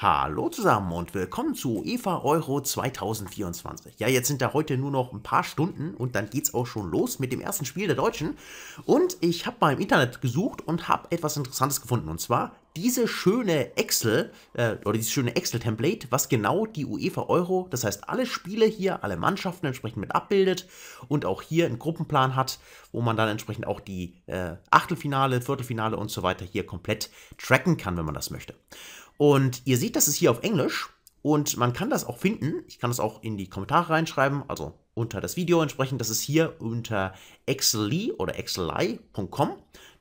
Hallo zusammen und willkommen zu UEFA Euro 2024. Ja, jetzt sind da heute nur noch ein paar Stunden und dann geht's auch schon los mit dem ersten Spiel der Deutschen. Und ich habe mal im Internet gesucht und habe etwas Interessantes gefunden und zwar diese schöne Excel äh, oder dieses schöne Excel-Template, was genau die UEFA Euro, das heißt alle Spiele hier, alle Mannschaften entsprechend mit abbildet und auch hier einen Gruppenplan hat, wo man dann entsprechend auch die äh, Achtelfinale, Viertelfinale und so weiter hier komplett tracken kann, wenn man das möchte. Und ihr seht, das ist hier auf Englisch und man kann das auch finden. Ich kann das auch in die Kommentare reinschreiben, also unter das Video entsprechend. Das ist hier unter excelly oder exceli.com.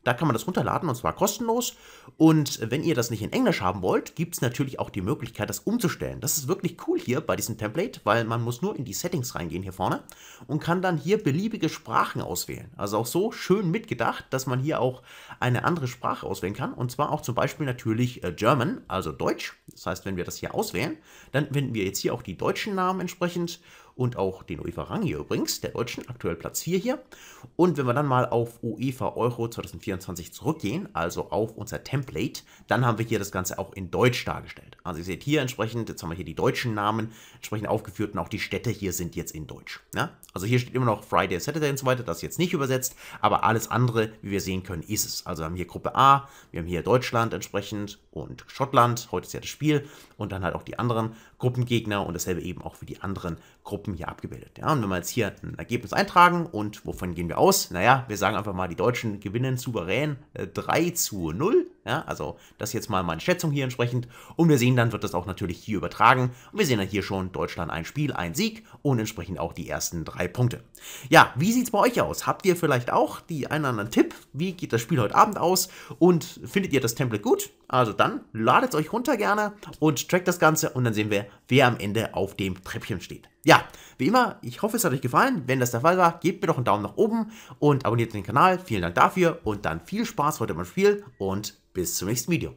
Da kann man das runterladen und zwar kostenlos. Und wenn ihr das nicht in Englisch haben wollt, gibt es natürlich auch die Möglichkeit, das umzustellen. Das ist wirklich cool hier bei diesem Template, weil man muss nur in die Settings reingehen hier vorne und kann dann hier beliebige Sprachen auswählen. Also auch so schön mitgedacht, dass man hier auch eine andere Sprache auswählen kann. Und zwar auch zum Beispiel natürlich äh, German, also Deutsch. Das heißt, wenn wir das hier auswählen, dann finden wir jetzt hier auch die deutschen Namen entsprechend und auch den UEFA-Rang hier übrigens, der Deutschen, aktuell Platz 4 hier. Und wenn wir dann mal auf UEFA Euro 2024 zurückgehen, also auf unser Template, dann haben wir hier das Ganze auch in Deutsch dargestellt. Also ihr seht hier entsprechend, jetzt haben wir hier die deutschen Namen entsprechend aufgeführt und auch die Städte hier sind jetzt in Deutsch. Ne? Also hier steht immer noch Friday, Saturday und so weiter, das ist jetzt nicht übersetzt, aber alles andere, wie wir sehen können, ist es. Also wir haben hier Gruppe A, wir haben hier Deutschland entsprechend und Schottland, heute ist ja das Spiel und dann halt auch die anderen Gruppengegner und dasselbe eben auch für die anderen Gruppen hier abgebildet. Ja? Und wenn wir jetzt hier ein Ergebnis eintragen und wovon gehen wir aus? Naja, wir sagen einfach mal, die Deutschen gewinnen souverän äh, 3 zu 0 ja, also das jetzt mal meine Schätzung hier entsprechend. Und wir sehen dann, wird das auch natürlich hier übertragen. Und wir sehen dann hier schon Deutschland ein Spiel, ein Sieg und entsprechend auch die ersten drei Punkte. Ja, wie sieht es bei euch aus? Habt ihr vielleicht auch die einen oder anderen Tipp? Wie geht das Spiel heute Abend aus? Und findet ihr das Template gut? Also dann ladet es euch runter gerne und trackt das Ganze und dann sehen wir, wer am Ende auf dem Treppchen steht. Ja, wie immer, ich hoffe, es hat euch gefallen. Wenn das der Fall war, gebt mir doch einen Daumen nach oben und abonniert den Kanal. Vielen Dank dafür und dann viel Spaß heute beim Spiel und bis zum nächsten Video.